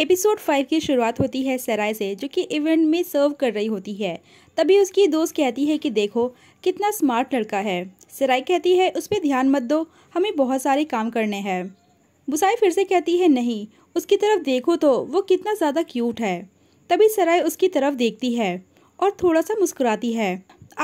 episode five की शुरुआत होती है सराय से जो कि इवेंट में सर्व कर रही होती है तभी उसकी दोस्त कहती है कि देखो कितना स्मार्ट लड़का है सराय कहती है उस पर ध्यान मत दो हमें बहुत सारे काम करने हैं बुसाई फिर से कहती है नहीं उसकी तरफ देखो तो वो कितना ज़्यादा क्यूट है तभी सराय उसकी तरफ देखती है और थोड़ा सा मुस्कुराती है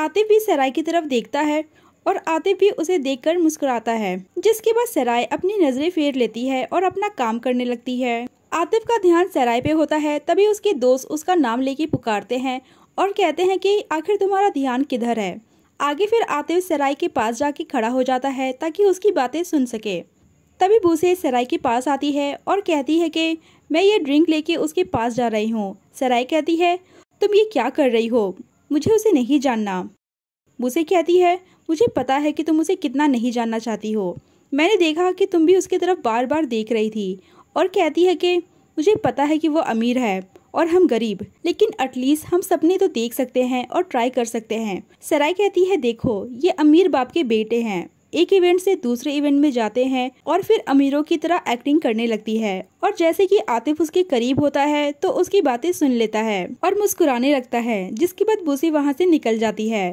आतिफ भी सराय की तरफ देखता है और आतिफ भी उसे देखकर मुस्कुराता है जिसके बाद सराय अपनी नजरें फेर लेती है और अपना काम करने लगती है आतिफ का ध्यान सराय पे होता है तभी उसके दोस्त उसका नाम लेके पुकारते हैं और कहते हैं कि आखिर तुम्हारा ध्यान किधर है आगे फिर आतिफ सराय के पास जाके खड़ा हो जाता है ताकि उसकी बातें सुन सके तभी बूसे सराय के पास आती है और कहती है कि मैं ये ड्रिंक लेके उसके पास जा रही हूँ सराय कहती है तुम ये क्या कर रही हो मुझे उसे नहीं जानना बूसे कहती है मुझे पता है कि तुम उसे कितना नहीं जानना चाहती हो मैंने देखा कि तुम भी उसकी तरफ बार बार देख रही थी और कहती है कि मुझे पता है कि वो अमीर है और हम गरीब लेकिन एटलीस्ट हम सपने तो देख सकते हैं और ट्राई कर सकते हैं सराय कहती है देखो ये अमीर बाप के बेटे हैं एक इवेंट से दूसरे इवेंट में जाते हैं और फिर अमीरों की तरह एक्टिंग करने लगती है और जैसे कि आतिफ उसके करीब होता है तो उसकी बातें सुन लेता है और मुस्कुराने लगता है जिसके बाद बूसी वहाँ से निकल जाती है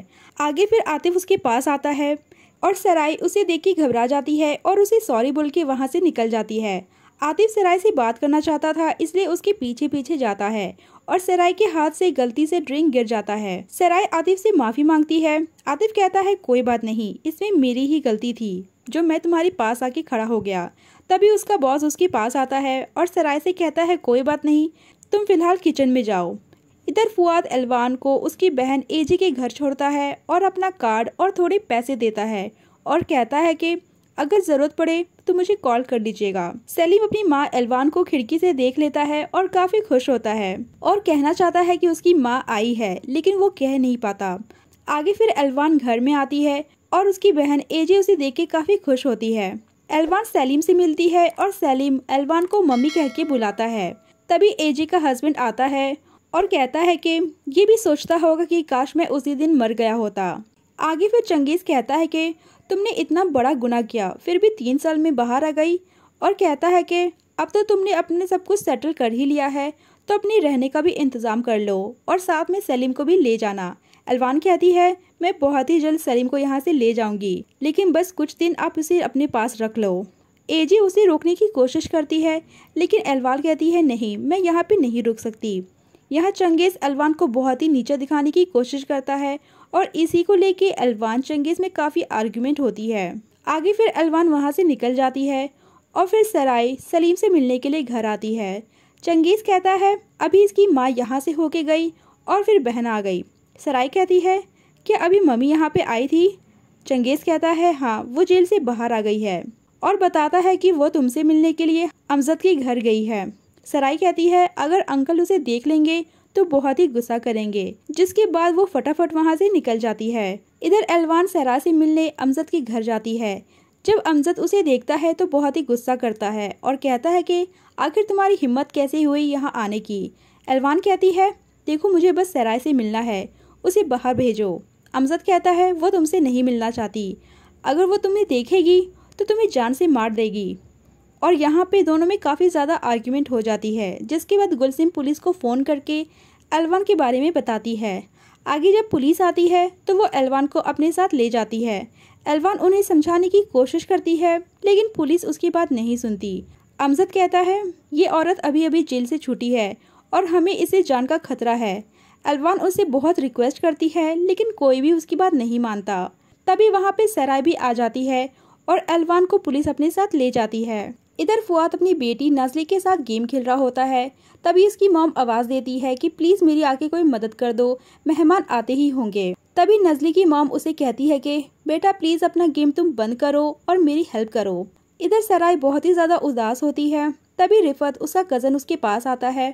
आगे फिर आतिफ उसके पास आता है और सराय उसे देख के घबरा जाती है और उसे सॉरी बोल के वहाँ से निकल जाती है आतिफ सराय से बात करना चाहता था इसलिए उसके पीछे पीछे जाता है और सराय के हाथ से गलती से ड्रिंक गिर जाता है सराय आतिफ से माफी मांगती है आतिफ कहता है कोई बात नहीं इसमें मेरी ही गलती थी जो मैं तुम्हारे पास आके खड़ा हो गया तभी उसका बॉस उसके पास आता है और सराय से कहता है कोई बात नहीं तुम फिलहाल किचन में जाओ इधर फुआद एलवान को उसकी बहन एजी के घर छोड़ता है और अपना कार्ड और थोड़े पैसे देता है और कहता है कि अगर जरूरत पड़े तो मुझे कॉल कर लीजिएगा सलीम अपनी माँ एलवान को खिड़की से देख लेता है और काफी खुश होता है और कहना चाहता है कि उसकी माँ आई है लेकिन वो कह नहीं पाता आगे फिर एलवान घर में आती है और उसकी बहन एजे उसे देख के काफी खुश होती है एलवान सलीम से मिलती है और सलीम एलवान को मम्मी कह के बुलाता है तभी एजे का हस्बैंड आता है और कहता है कि ये भी सोचता होगा कि काश मैं उसी दिन मर गया होता आगे फिर चंगेज कहता है कि तुमने इतना बड़ा गुना किया फिर भी तीन साल में बाहर आ गई और कहता है कि अब तो तुमने अपने सब कुछ सेटल कर ही लिया है तो अपने रहने का भी इंतज़ाम कर लो और साथ में सलीम को भी ले जाना अलवान कहती है मैं बहुत ही जल्द सलीम को यहाँ से ले जाऊँगी लेकिन बस कुछ दिन आप उसे अपने पास रख लो एजी उसे रोकने की कोशिश करती है लेकिन अलवान कहती है नहीं मैं यहाँ पे नहीं रुक सकती यहाँ चंगेज़ अलवान को बहुत ही नीचा दिखाने की कोशिश करता है और इसी को लेके अलवान चंगेज़ में काफ़ी आर्ग्यूमेंट होती है आगे फिर अलवान वहाँ से निकल जाती है और फिर सराय सलीम से मिलने के लिए घर आती है चंगेज़ कहता है अभी इसकी माँ यहाँ से होके गई और फिर बहन आ गई सराय कहती है कि अभी मम्मी यहाँ पे आई थी चंगेज़ कहता है हाँ वो जेल से बाहर आ गई है और बताता है कि वो तुमसे मिलने के लिए अमजद के घर गई है सराय कहती है अगर अंकल उसे देख लेंगे तो बहुत ही गुस्सा करेंगे जिसके बाद वो फटाफट वहाँ से निकल जाती है इधर एलवान सहरा से मिलने अमजद के घर जाती है जब अमजद उसे देखता है तो बहुत ही गुस्सा करता है और कहता है कि आखिर तुम्हारी हिम्मत कैसे हुई यहाँ आने की एलवान कहती है देखो मुझे बस सराय से मिलना है उसे बाहर भेजो अमजद कहता है वो तुमसे नहीं मिलना चाहती अगर वो तुम्हें देखेगी तो तुम्हें जान से मार देगी और यहाँ पे दोनों में काफ़ी ज़्यादा आर्ग्यूमेंट हो जाती है जिसके बाद गुलसिम पुलिस को फ़ोन करके एलवान के बारे में बताती है आगे जब पुलिस आती है तो वो एलवान को अपने साथ ले जाती है एलवान उन्हें समझाने की कोशिश करती है लेकिन पुलिस उसकी बात नहीं सुनती अमजद कहता है ये औरत अभी अभी जेल से छूटी है और हमें इसे जान का खतरा है एलवान उसे बहुत रिक्वेस्ट करती है लेकिन कोई भी उसकी बात नहीं मानता तभी वहाँ पे सराय भी आ जाती है और एलवान को पुलिस अपने साथ ले जाती है इधर फुआत अपनी बेटी नज़ली के साथ गेम खेल रहा होता है तभी इसकी मॉम आवाज़ देती है कि प्लीज़ मेरी आके कोई मदद कर दो मेहमान आते ही होंगे तभी नजली की मॉम उसे कहती है कि बेटा प्लीज़ अपना गेम तुम बंद करो और मेरी हेल्प करो इधर सराय बहुत ही ज़्यादा उदास होती है तभी रिफत उसका कज़न उसके पास आता है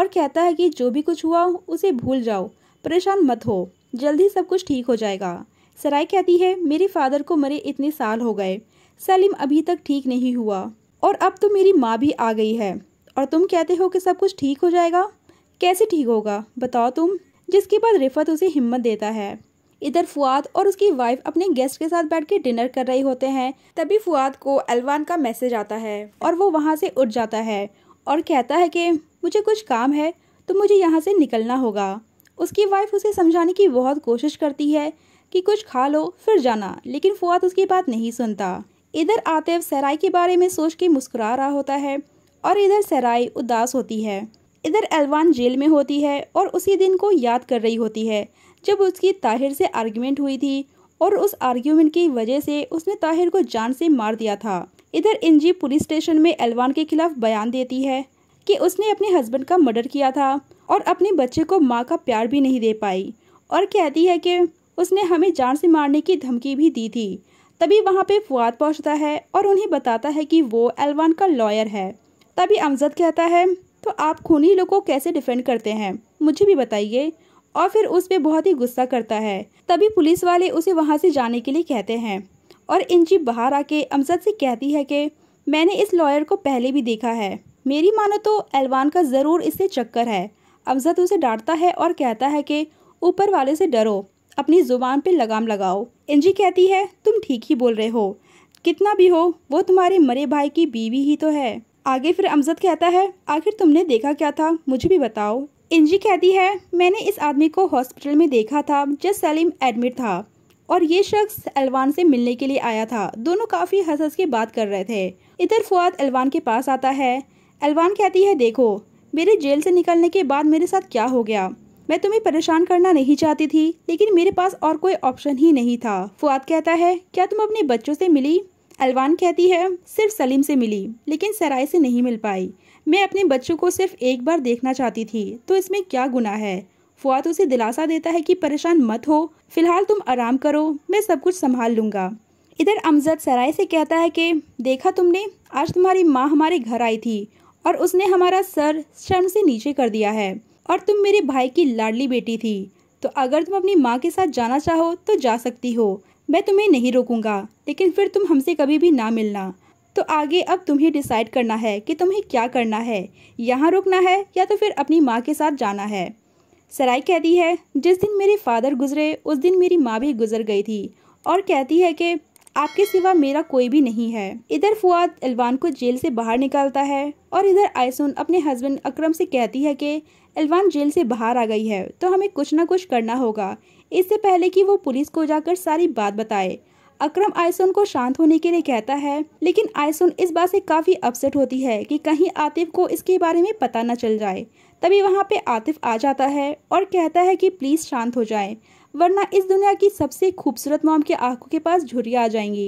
और कहता है कि जो भी कुछ हुआ उसे भूल जाओ परेशान मत हो जल्दी सब कुछ ठीक हो जाएगा सराय कहती है मेरे फादर को मरे इतने साल हो गए सलीम अभी तक ठीक नहीं हुआ और अब तो मेरी माँ भी आ गई है और तुम कहते हो कि सब कुछ ठीक हो जाएगा कैसे ठीक होगा बताओ तुम जिसके बाद रिफत उसे हिम्मत देता है इधर फुआत और उसकी वाइफ अपने गेस्ट के साथ बैठ के डिनर कर रहे होते हैं तभी फुआत को अलवान का मैसेज आता है और वो वहाँ से उठ जाता है और कहता है कि मुझे कुछ काम है तो मुझे यहाँ से निकलना होगा उसकी वाइफ उसे समझाने की बहुत कोशिश करती है कि कुछ खा लो फिर जाना लेकिन फुआत उसकी बात नहीं सुनता इधर आतिफ सराय के बारे में सोच के मुस्कुरा रहा होता है और इधर सराय उदास होती है इधर एलवान जेल में होती है और उसी दिन को याद कर रही होती है जब उसकी ताहिर से आर्ग्यूमेंट हुई थी और उस आर्ग्यूमेंट की वजह से उसने ताहिर को जान से मार दिया था इधर इंजी पुलिस स्टेशन में एलवान के खिलाफ बयान देती है कि उसने अपने हस्बैंड का मर्डर किया था और अपने बच्चे को माँ का प्यार भी नहीं दे पाई और कहती है कि उसने हमें जान से मारने की धमकी भी दी थी तभी वहाँ पे फुआत पहुँचता है और उन्हें बताता है कि वो एलवान का लॉयर है तभी अमजद कहता है तो आप खूनी लोग को कैसे डिफेंड करते हैं मुझे भी बताइए और फिर उस पर बहुत ही गुस्सा करता है तभी पुलिस वाले उसे वहाँ से जाने के लिए कहते हैं और इंजी बाहर आके अमजद से कहती है कि मैंने इस लॉयर को पहले भी देखा है मेरी मानो तो एलवान का ज़रूर इससे चक्कर है अमजद उसे डांटता है और कहता है कि ऊपर वाले से डरो अपनी ज़ुबान पर लगाम लगाओ एंजी कहती है तुम ठीक ही बोल रहे हो कितना भी हो वो तुम्हारे मरे भाई की बीवी ही तो है आगे फिर अमजद कहता है आखिर तुमने देखा क्या था मुझे भी बताओ इंजी कहती है मैंने इस आदमी को हॉस्पिटल में देखा था जब सलीम एडमिट था और ये शख्स अलवान से मिलने के लिए आया था दोनों काफ़ी हंस हंस के बात कर रहे थे इधर फुआत अलवान के पास आता है अलवान कहती है देखो मेरे जेल से निकलने के बाद मेरे साथ क्या हो गया मैं तुम्हें परेशान करना नहीं चाहती थी लेकिन मेरे पास और कोई ऑप्शन ही नहीं था फुआत कहता है क्या तुम अपने बच्चों से मिली अलवान कहती है सिर्फ सलीम से मिली लेकिन सराय से नहीं मिल पाई मैं अपने बच्चों को सिर्फ एक बार देखना चाहती थी तो इसमें क्या गुना है फुआत उसे दिलासा देता है कि परेशान मत हो फिलहाल तुम आराम करो मैं सब कुछ संभाल लूँगा इधर अमजद सराय से कहता है कि देखा तुमने आज तुम्हारी माँ हमारे घर आई थी और उसने हमारा सर शर्म से नीचे कर दिया है और तुम मेरे भाई की लाडली बेटी थी तो अगर तुम अपनी माँ के साथ जाना चाहो तो जा सकती हो मैं तुम्हें नहीं रोकूंगा लेकिन फिर तुम हमसे कभी भी ना मिलना तो आगे अब तुम्हें डिसाइड करना है कि तुम्हें क्या करना है यहाँ रुकना है या तो फिर अपनी माँ के साथ जाना है सराय कहती है जिस दिन मेरे फादर गुजरे उस दिन मेरी माँ भी गुजर गई थी और कहती है कि आपके सिवा मेरा कोई भी नहीं है इधर फुआद एलवान को जेल से बाहर निकालता है और इधर आयसुन अपने हस्बैंड अक्रम से कहती है कि एलवान जेल से बाहर आ गई है तो हमें कुछ ना कुछ करना होगा इससे पहले कि वो पुलिस को जाकर सारी बात बताए अक्रम आयसुन को शांत होने के लिए कहता है लेकिन आयसुन इस बात से काफ़ी अपसेट होती है कि कहीं आतिफ को इसके बारे में पता न चल जाए तभी वहाँ पे आतिफ आ जाता है और कहता है कि प्लीज़ शांत हो जाए वरना इस दुनिया की सबसे खूबसूरत मॉम की आंखों के पास झुरिया आ जाएंगी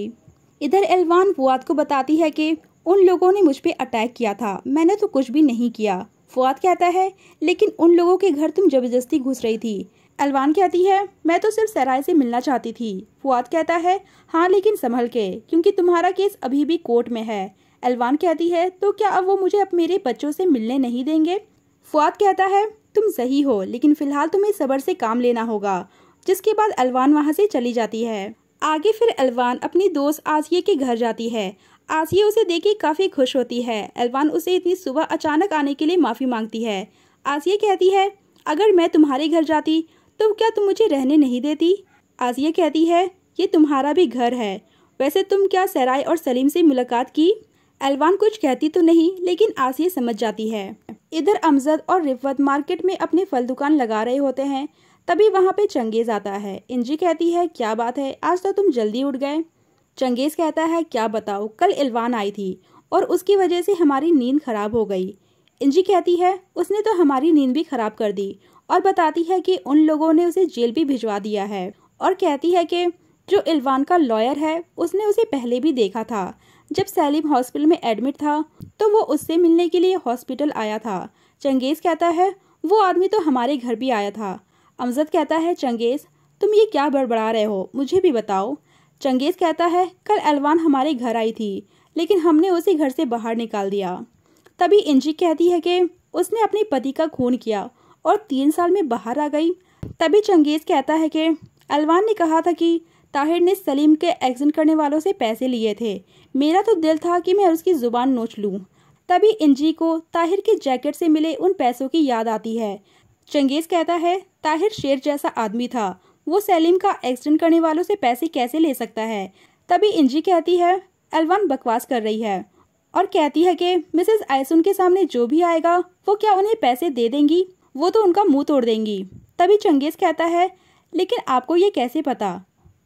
इधर एलवान फुआत को बताती है कि उन लोगों ने मुझ पर अटैक किया था मैंने तो कुछ भी नहीं किया फुआत कहता है लेकिन उन लोगों के घर तुम जबरदस्ती घुस रही थी अलवान कहती है मैं तो सिर्फ सराय से मिलना चाहती थी फुआत कहता है हाँ लेकिन संभल के क्योंकि तुम्हारा केस अभी भी कोर्ट में है अलवान कहती है तो क्या अब वो मुझे अब मेरे बच्चों से मिलने नहीं देंगे फुआत कहता है तुम सही हो लेकिन फिलहाल तुम्हें सबर से काम लेना होगा जिसके बाद अलवान वहाँ से चली जाती है आगे फिर अलवान अपनी दोस्त आसिया के घर जाती है आसिया उसे देख के काफ़ी खुश होती है अलवान उसे इतनी सुबह अचानक आने के लिए माफ़ी मांगती है आसिया कहती है अगर मैं तुम्हारे घर जाती तो क्या तुम मुझे रहने नहीं देती आसिया कहती है ये तुम्हारा भी घर है वैसे तुम क्या सराय और सलीम से मुलाकात की अलवान कुछ कहती तो नहीं लेकिन आसिया समझ जाती है इधर अमजद और रिफत मार्केट में अपने फल दुकान लगा रहे होते हैं तभी वहाँ पे चंगेज़ आता है इंजी कहती है क्या बात है आज तो तुम जल्दी उठ गए चंगेज़ कहता है क्या बताओ कल इलवान आई थी और उसकी वजह से हमारी नींद खराब हो गई इंजी कहती है उसने तो हमारी नींद भी खराब कर दी और बताती है कि उन लोगों ने उसे जेल भी भिजवा दिया है और कहती है कि जो इलवान का लॉयर है उसने उसे पहले भी देखा था जब सैलिम हॉस्पिटल में एडमिट था तो वो उससे मिलने के लिए हॉस्पिटल आया था चंगेज़ कहता है वो आदमी तो हमारे घर भी आया था अमजद कहता है चंगेज़ तुम ये क्या बड़बड़ा रहे हो मुझे भी बताओ चंगेज़ कहता है कल एलवान हमारे घर आई थी लेकिन हमने उसे घर से बाहर निकाल दिया तभी इंजी कहती है कि उसने अपने पति का खून किया और तीन साल में बाहर आ गई तभी चंगेज़ कहता है कि अलवान ने कहा था कि ताहिर ने सलीम के एक्सीडेंट करने वालों से पैसे लिए थे मेरा तो दिल था कि मैं उसकी ज़ुबान नोच लूँ तभी इंजी को ताहिर के जैकेट से मिले उन पैसों की याद आती है चंगेज़ कहता है ताहिर शेर जैसा आदमी था वो सैलिम का एक्सीडेंट करने वालों से पैसे कैसे ले सकता है तभी इंजी कहती है एलवान बकवास कर रही है और कहती है कि मिसेस आयसुन के सामने जो भी आएगा वो क्या उन्हें पैसे दे देंगी वो तो उनका मुंह तोड़ देंगी तभी चंगेज़ कहता है लेकिन आपको ये कैसे पता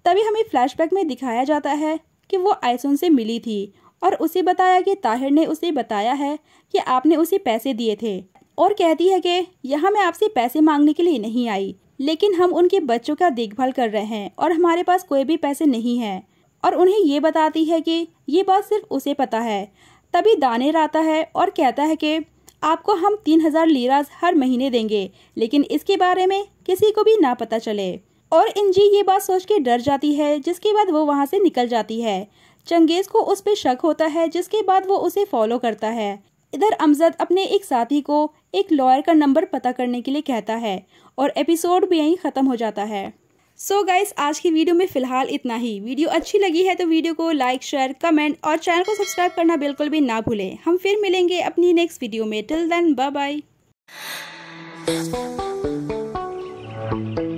तभी हमें फ्लैशबैक में दिखाया जाता है कि वो आयसुन से मिली थी और उसे बताया कि ताहिर ने उसे बताया है कि आपने उसे पैसे दिए थे और कहती है कि यहाँ मैं आपसे पैसे मांगने के लिए नहीं आई लेकिन हम उनके बच्चों का देखभाल कर रहे हैं और हमारे पास कोई भी पैसे नहीं है और उन्हें ये बताती है कि ये बात सिर्फ उसे पता है तभी दानेर आता है और कहता है कि आपको हम तीन हजार लीराज हर महीने देंगे लेकिन इसके बारे में किसी को भी ना पता चले और इंजी ये बात सोच के डर जाती है जिसके बाद वो वहाँ से निकल जाती है चंगेज को उस पर शक होता है जिसके बाद वो उसे फॉलो करता है इधर अमजद अपने एक साथी को एक लॉयर का नंबर पता करने के लिए कहता है और एपिसोड भी यहीं ख़त्म हो जाता है सो so गाइस आज की वीडियो में फ़िलहाल इतना ही वीडियो अच्छी लगी है तो वीडियो को लाइक शेयर कमेंट और चैनल को सब्सक्राइब करना बिल्कुल भी ना भूलें हम फिर मिलेंगे अपनी नेक्स्ट वीडियो में टिल देन बाय बाय